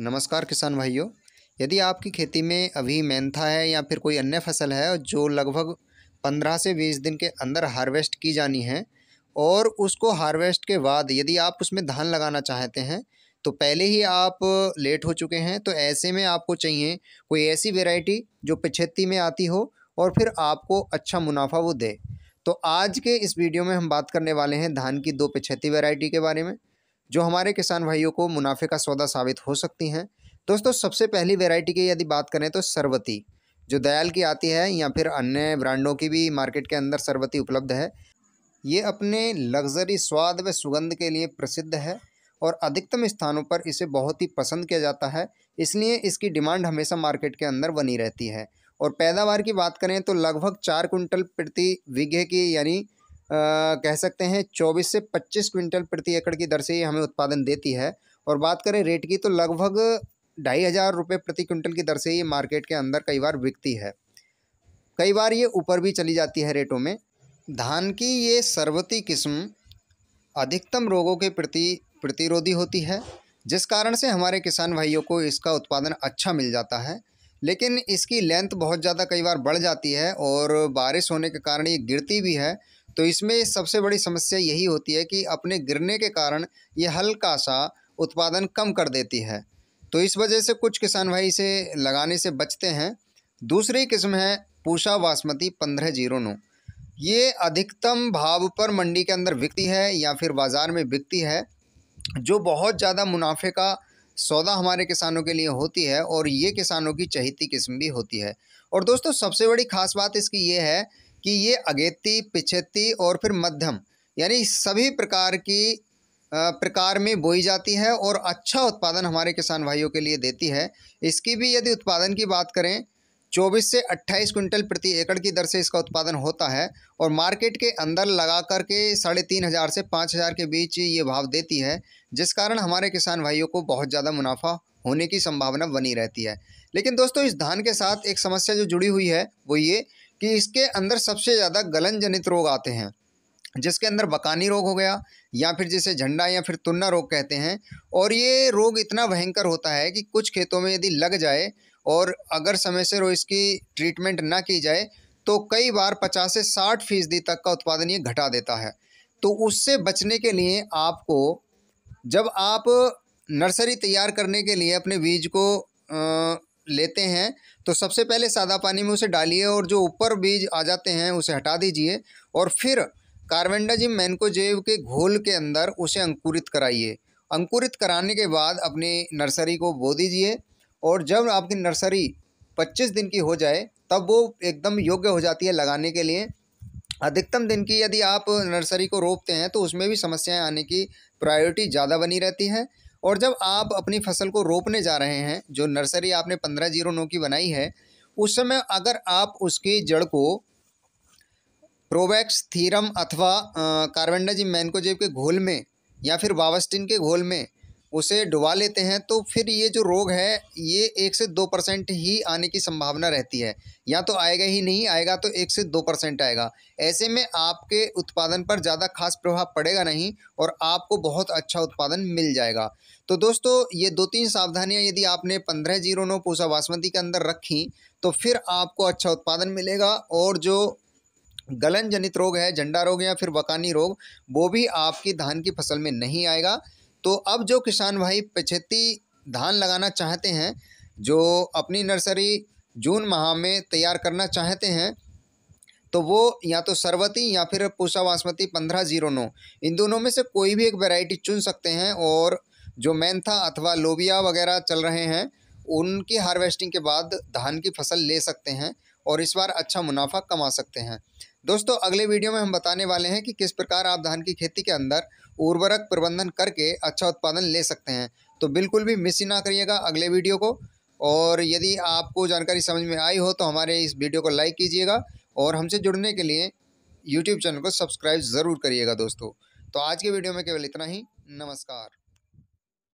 नमस्कार किसान भाइयों यदि आपकी खेती में अभी मेंथा है या फिर कोई अन्य फसल है जो लगभग पंद्रह से बीस दिन के अंदर हार्वेस्ट की जानी है और उसको हार्वेस्ट के बाद यदि आप उसमें धान लगाना चाहते हैं तो पहले ही आप लेट हो चुके हैं तो ऐसे में आपको चाहिए कोई ऐसी वेराइटी जो पिछेती में आती हो और फिर आपको अच्छा मुनाफा वो दे तो आज के इस वीडियो में हम बात करने वाले हैं धान की दो पिछेती वेराइटी के बारे में जो हमारे किसान भाइयों को मुनाफे का सौदा साबित हो सकती हैं दोस्तों सबसे पहली वेराइटी की यदि बात करें तो सरबती जो दयाल की आती है या फिर अन्य ब्रांडों की भी मार्केट के अंदर सरबती उपलब्ध है ये अपने लग्जरी स्वाद व सुगंध के लिए प्रसिद्ध है और अधिकतम स्थानों पर इसे बहुत ही पसंद किया जाता है इसलिए इसकी डिमांड हमेशा मार्केट के अंदर बनी रहती है और पैदावार की बात करें तो लगभग चार कुंटल प्रति बीघे की यानी कह सकते हैं चौबीस से पच्चीस क्विंटल प्रति एकड़ की दर से ये हमें उत्पादन देती है और बात करें रेट की तो लगभग ढाई हज़ार रुपये प्रति क्विंटल की दर से ये मार्केट के अंदर कई बार बिकती है कई बार ये ऊपर भी चली जाती है रेटों में धान की ये सर्वती किस्म अधिकतम रोगों के प्रति प्रतिरोधी होती है जिस कारण से हमारे किसान भाइयों को इसका उत्पादन अच्छा मिल जाता है लेकिन इसकी लेंथ बहुत ज़्यादा कई बार बढ़ जाती है और बारिश होने के कारण ये गिरती भी है तो इसमें सबसे बड़ी समस्या यही होती है कि अपने गिरने के कारण ये हल्का सा उत्पादन कम कर देती है तो इस वजह से कुछ किसान भाई इसे लगाने से बचते हैं दूसरी किस्म है पूषा बासमती पंद्रह जीरो नौ ये अधिकतम भाव पर मंडी के अंदर बिकती है या फिर बाज़ार में बिकती है जो बहुत ज़्यादा मुनाफे का सौदा हमारे किसानों के लिए होती है और ये किसानों की चहेती किस्म भी होती है और दोस्तों सबसे बड़ी खास बात इसकी ये है कि ये अगेती पिछेती और फिर मध्यम यानी सभी प्रकार की प्रकार में बोई जाती है और अच्छा उत्पादन हमारे किसान भाइयों के लिए देती है इसकी भी यदि उत्पादन की बात करें 24 से 28 क्विंटल प्रति एकड़ की दर से इसका उत्पादन होता है और मार्केट के अंदर लगा कर के साढ़े तीन हज़ार से पाँच हज़ार के बीच ये भाव देती है जिस कारण हमारे किसान भाइयों को बहुत ज़्यादा मुनाफा होने की संभावना बनी रहती है लेकिन दोस्तों इस धान के साथ एक समस्या जो जुड़ी हुई है वो ये कि इसके अंदर सबसे ज़्यादा गलन जनित रोग आते हैं जिसके अंदर बकानी रोग हो गया या फिर जिसे झंडा या फिर तुन्ना रोग कहते हैं और ये रोग इतना भयंकर होता है कि कुछ खेतों में यदि लग जाए और अगर समय से रो इसकी ट्रीटमेंट ना की जाए तो कई बार पचास से साठ फीसदी तक का उत्पादन ये घटा देता है तो उससे बचने के लिए आपको जब आप नर्सरी तैयार करने के लिए अपने बीज को आ, लेते हैं तो सबसे पहले सादा पानी में उसे डालिए और जो ऊपर बीज आ जाते हैं उसे हटा दीजिए और फिर कार्बेंडाजिम मैनकोजेव के घोल के अंदर उसे अंकुरित कराइए अंकुरित कराने के बाद अपनी नर्सरी को बो दीजिए और जब आपकी नर्सरी 25 दिन की हो जाए तब वो एकदम योग्य हो जाती है लगाने के लिए अधिकतम दिन की यदि आप नर्सरी को रोपते हैं तो उसमें भी समस्याएं आने की प्रायोरिटी ज़्यादा बनी रहती है और जब आप अपनी फसल को रोपने जा रहे हैं जो नर्सरी आपने पंद्रह जीरो नौ की बनाई है उस समय अगर आप उसकी जड़ को प्रोवैक्स थीरम अथवा कार्बेंडाजिम मैनकोजेब के घोल में या फिर वावस्टिन के घोल में उसे डुबा लेते हैं तो फिर ये जो रोग है ये एक से दो परसेंट ही आने की संभावना रहती है या तो आएगा ही नहीं आएगा तो एक से दो परसेंट आएगा ऐसे में आपके उत्पादन पर ज़्यादा खास प्रभाव पड़ेगा नहीं और आपको बहुत अच्छा उत्पादन मिल जाएगा तो दोस्तों ये दो तीन सावधानियाँ यदि आपने पंद्रह जीरो नौ पूसा बासमती के अंदर रखी तो फिर आपको अच्छा उत्पादन मिलेगा और जो गलन जनित रोग है झंडा रोग या फिर वकानी रोग वो भी आपकी धान की फसल में नहीं आएगा तो अब जो किसान भाई पछेती धान लगाना चाहते हैं जो अपनी नर्सरी जून माह में तैयार करना चाहते हैं तो वो या तो सरवती या फिर पूषा बासमती पंद्रह जीरो नौ इन दोनों में से कोई भी एक वैरायटी चुन सकते हैं और जो मैंथा अथवा लोबिया वगैरह चल रहे हैं उनकी हार्वेस्टिंग के बाद धान की फसल ले सकते हैं और इस बार अच्छा मुनाफा कमा सकते हैं दोस्तों अगले वीडियो में हम बताने वाले हैं कि किस प्रकार आप धान की खेती के अंदर उर्वरक प्रबंधन करके अच्छा उत्पादन ले सकते हैं तो बिल्कुल भी मिस ना करिएगा अगले वीडियो को और यदि आपको जानकारी समझ में आई हो तो हमारे इस वीडियो को लाइक कीजिएगा और हमसे जुड़ने के लिए यूट्यूब चैनल को सब्सक्राइब ज़रूर करिएगा दोस्तों तो आज के वीडियो में केवल इतना ही नमस्कार